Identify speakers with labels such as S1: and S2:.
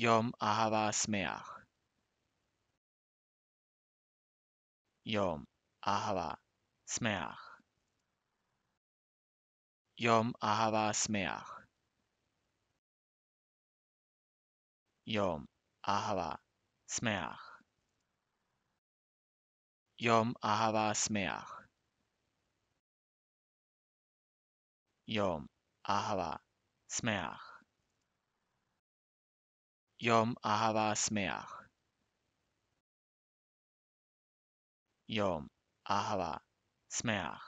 S1: יום אהבה שמח יום אהבה שמח יום אהבה שמח יום אהבה שמח יום אהבה שמח יום אהבה שמח יום אהבה שמח יום אהבה שמח